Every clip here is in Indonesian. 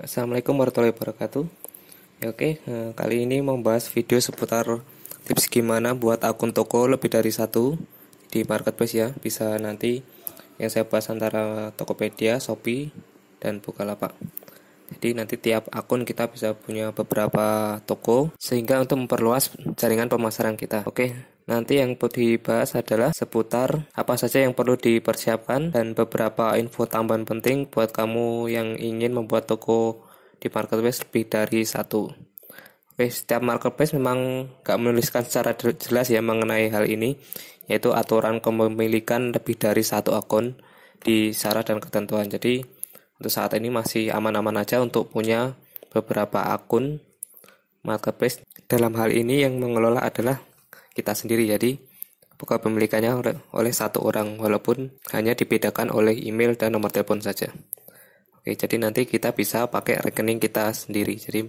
Assalamualaikum warahmatullahi wabarakatuh. Ya, oke, eh, kali ini membahas video seputar tips gimana buat akun toko lebih dari satu di marketplace ya. Bisa nanti yang saya bahas antara Tokopedia, Shopee, dan Bukalapak. Jadi nanti tiap akun kita bisa punya beberapa toko sehingga untuk memperluas jaringan pemasaran kita. Oke, Nanti yang perlu dibahas adalah seputar apa saja yang perlu dipersiapkan dan beberapa info tambahan penting buat kamu yang ingin membuat toko di marketplace lebih dari satu. Oke, setiap marketplace memang gak menuliskan secara jelas ya mengenai hal ini, yaitu aturan kepemilikan lebih dari satu akun di syarat dan ketentuan. Jadi, untuk saat ini masih aman-aman aja untuk punya beberapa akun marketplace. Dalam hal ini yang mengelola adalah kita sendiri. Jadi pemilikannya oleh satu orang walaupun hanya dibedakan oleh email dan nomor telepon saja. Oke, jadi nanti kita bisa pakai rekening kita sendiri. Jadi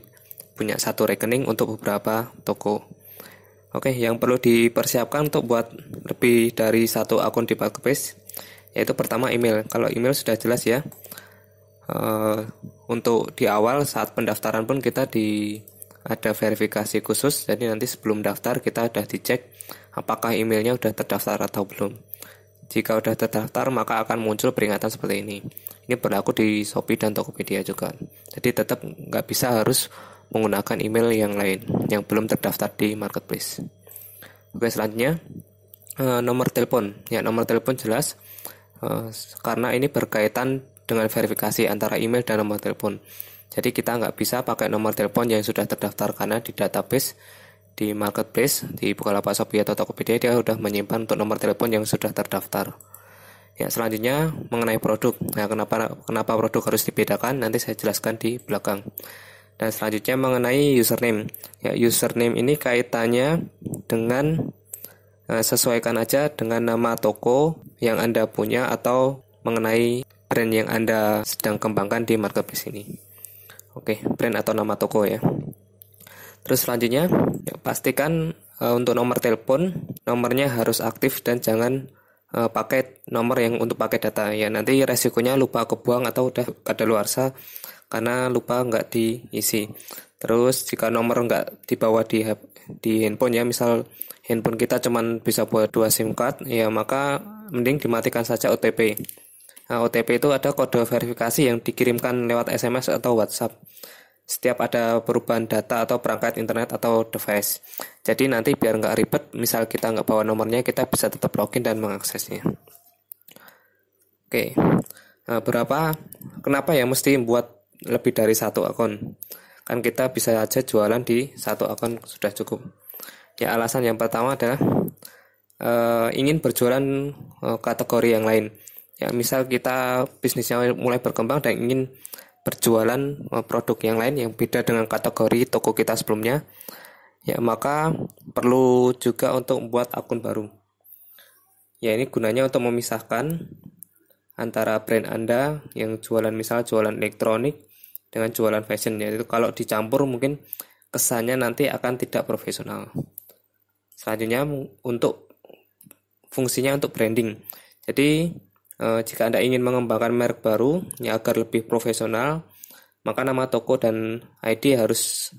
punya satu rekening untuk beberapa toko. Oke, yang perlu dipersiapkan untuk buat lebih dari satu akun di marketplace yaitu pertama email. Kalau email sudah jelas ya. Eh, untuk di awal saat pendaftaran pun kita di ada verifikasi khusus jadi nanti sebelum daftar kita udah dicek apakah emailnya udah terdaftar atau belum jika udah terdaftar maka akan muncul peringatan seperti ini ini berlaku di Shopee dan Tokopedia juga jadi tetap nggak bisa harus menggunakan email yang lain yang belum terdaftar di marketplace oke selanjutnya eh, nomor telepon ya nomor telepon jelas eh, karena ini berkaitan dengan verifikasi antara email dan nomor telepon jadi kita nggak bisa pakai nomor telepon yang sudah terdaftar karena di database di marketplace di Bukalapak, Shopee atau Tokopedia dia sudah menyimpan untuk nomor telepon yang sudah terdaftar. Ya, selanjutnya mengenai produk. Nah, kenapa kenapa produk harus dibedakan? Nanti saya jelaskan di belakang. Dan selanjutnya mengenai username. Ya, username ini kaitannya dengan eh, sesuaikan aja dengan nama toko yang Anda punya atau mengenai brand yang Anda sedang kembangkan di marketplace ini. Oke, brand atau nama toko ya. Terus selanjutnya, ya, pastikan uh, untuk nomor telepon, nomornya harus aktif dan jangan uh, pakai nomor yang untuk pakai data ya. Nanti resikonya lupa kebuang atau udah ada kadaluarsa karena lupa nggak diisi. Terus jika nomor nggak dibawa di di handphone ya, misal handphone kita cuman bisa buat dua SIM card, ya maka mending dimatikan saja OTP. Nah, OTP itu ada kode verifikasi yang dikirimkan lewat SMS atau WhatsApp setiap ada perubahan data atau perangkat internet atau device. Jadi nanti biar nggak ribet, misal kita nggak bawa nomornya, kita bisa tetap login dan mengaksesnya. Oke, nah, berapa? Kenapa ya mesti buat lebih dari satu akun? Kan kita bisa aja jualan di satu akun sudah cukup. Ya alasan yang pertama adalah uh, ingin berjualan uh, kategori yang lain ya misal kita bisnisnya mulai berkembang dan ingin berjualan eh, produk yang lain yang beda dengan kategori toko kita sebelumnya ya maka perlu juga untuk membuat akun baru ya ini gunanya untuk memisahkan antara brand Anda yang jualan misal jualan elektronik dengan jualan fashion ya itu kalau dicampur mungkin kesannya nanti akan tidak profesional selanjutnya untuk fungsinya untuk branding jadi Eh, jika Anda ingin mengembangkan merek baru ya agar lebih profesional, maka nama toko dan ID harus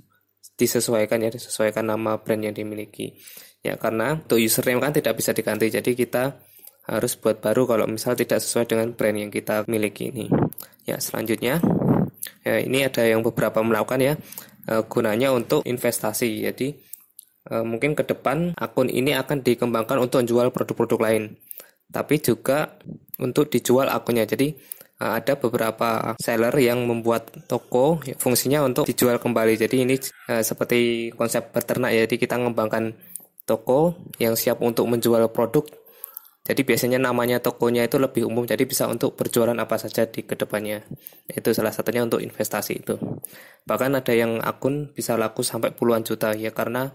disesuaikan ya, disesuaikan nama brand yang dimiliki. Ya karena untuk username kan tidak bisa diganti, jadi kita harus buat baru kalau misal tidak sesuai dengan brand yang kita miliki ini. Ya selanjutnya, ya, ini ada yang beberapa melakukan ya eh, gunanya untuk investasi. Jadi eh, mungkin ke depan akun ini akan dikembangkan untuk menjual produk-produk lain, tapi juga untuk dijual akunnya. Jadi eh, ada beberapa seller yang membuat toko ya, fungsinya untuk dijual kembali. Jadi ini eh, seperti konsep peternak ya. Jadi kita mengembangkan toko yang siap untuk menjual produk. Jadi biasanya namanya tokonya itu lebih umum, jadi bisa untuk berjualan apa saja di kedepannya. Itu salah satunya untuk investasi itu. Bahkan ada yang akun bisa laku sampai puluhan juta ya karena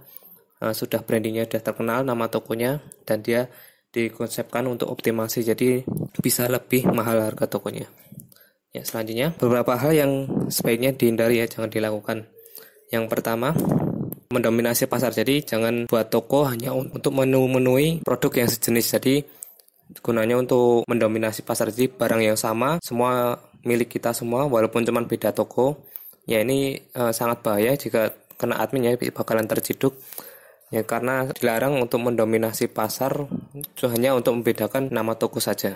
eh, sudah brandingnya sudah terkenal, nama tokonya, dan dia dikonsepkan untuk optimasi jadi bisa lebih mahal harga tokonya. Ya, selanjutnya beberapa hal yang sebaiknya dihindari ya, jangan dilakukan. Yang pertama, mendominasi pasar. Jadi jangan buat toko hanya untuk menu-menui produk yang sejenis. Jadi gunanya untuk mendominasi pasar jadi barang yang sama semua milik kita semua walaupun cuman beda toko ya ini e, sangat bahaya jika kena admin ya bakalan terciduk Ya karena dilarang untuk mendominasi pasar hanya untuk membedakan nama toko saja.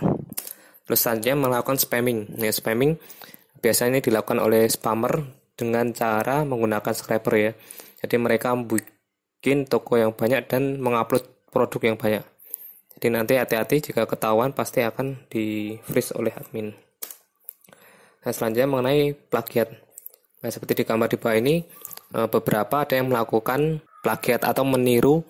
Terus selanjutnya melakukan spamming. Ya spamming biasanya dilakukan oleh spammer dengan cara menggunakan scraper ya. Jadi mereka bikin toko yang banyak dan mengupload produk yang banyak. Jadi nanti hati-hati jika ketahuan pasti akan di freeze oleh admin. Nah selanjutnya mengenai plagiat. Nah seperti di gambar di bawah ini eh, beberapa ada yang melakukan plagiat atau meniru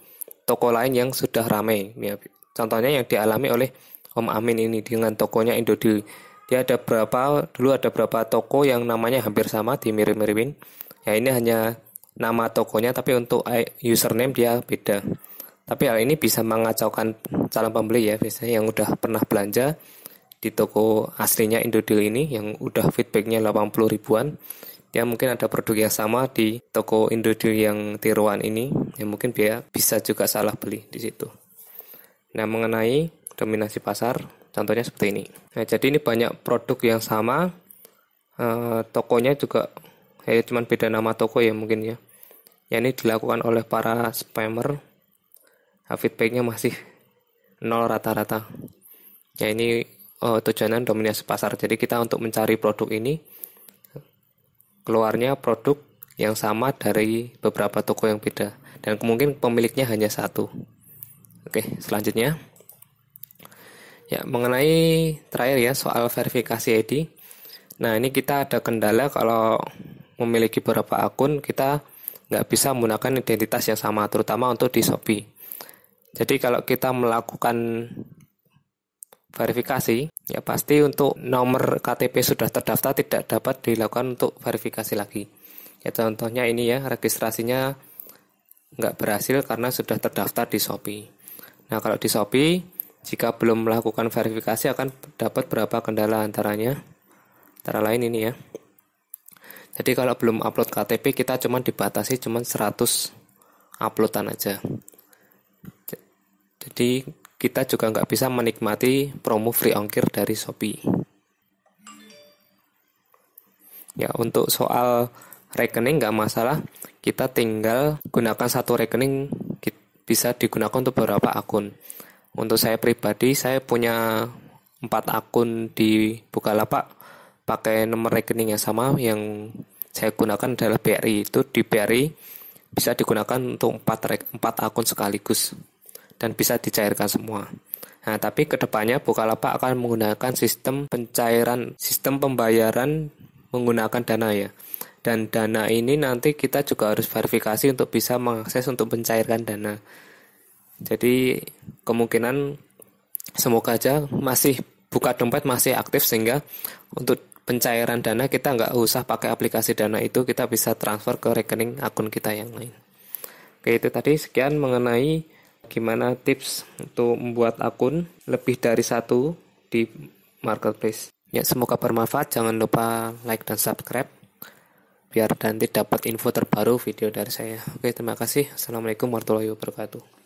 toko lain yang sudah ramai. Ya, contohnya yang dialami oleh Om Amin ini dengan tokonya Indodil. Dia ada berapa dulu ada berapa toko yang namanya hampir sama di mirip miripin Ya ini hanya nama tokonya tapi untuk username dia beda. Tapi hal ini bisa mengacaukan calon pembeli ya biasanya yang udah pernah belanja di toko aslinya Indodil ini yang udah feedbacknya 80 ribuan ya mungkin ada produk yang sama di toko Indodo yang tiruan ini yang mungkin dia bisa juga salah beli di situ nah mengenai dominasi pasar contohnya seperti ini nah jadi ini banyak produk yang sama eh, tokonya juga ya cuma beda nama toko ya mungkin ya ya ini dilakukan oleh para spammer nah, feedbacknya masih nol rata-rata ya ini eh, tujuanan dominasi pasar jadi kita untuk mencari produk ini keluarnya produk yang sama dari beberapa toko yang beda dan mungkin pemiliknya hanya satu. Oke, selanjutnya. Ya, mengenai terakhir ya soal verifikasi ID. Nah, ini kita ada kendala kalau memiliki beberapa akun kita nggak bisa menggunakan identitas yang sama terutama untuk di Shopee. Jadi kalau kita melakukan verifikasi, ya pasti untuk nomor KTP sudah terdaftar tidak dapat dilakukan untuk verifikasi lagi. Ya contohnya ini ya, registrasinya nggak berhasil karena sudah terdaftar di Shopee. Nah kalau di Shopee, jika belum melakukan verifikasi akan dapat berapa kendala antaranya? Antara lain ini ya. Jadi kalau belum upload KTP kita cuma dibatasi cuma 100 uploadan aja. Jadi kita juga nggak bisa menikmati promo free ongkir dari Shopee. Ya, untuk soal rekening nggak masalah, kita tinggal gunakan satu rekening bisa digunakan untuk beberapa akun. Untuk saya pribadi, saya punya empat akun di Bukalapak pakai nomor rekening yang sama yang saya gunakan adalah BRI itu di BRI bisa digunakan untuk empat, empat akun sekaligus dan bisa dicairkan semua. Nah, tapi kedepannya Bukalapak akan menggunakan sistem pencairan, sistem pembayaran menggunakan dana ya. Dan dana ini nanti kita juga harus verifikasi untuk bisa mengakses untuk mencairkan dana. Jadi kemungkinan semoga aja masih buka dompet masih aktif sehingga untuk pencairan dana kita nggak usah pakai aplikasi dana itu kita bisa transfer ke rekening akun kita yang lain. Oke itu tadi sekian mengenai gimana tips untuk membuat akun lebih dari satu di marketplace. Ya, semoga bermanfaat. Jangan lupa like dan subscribe biar nanti dapat info terbaru video dari saya. Oke, terima kasih. Assalamualaikum warahmatullahi wabarakatuh.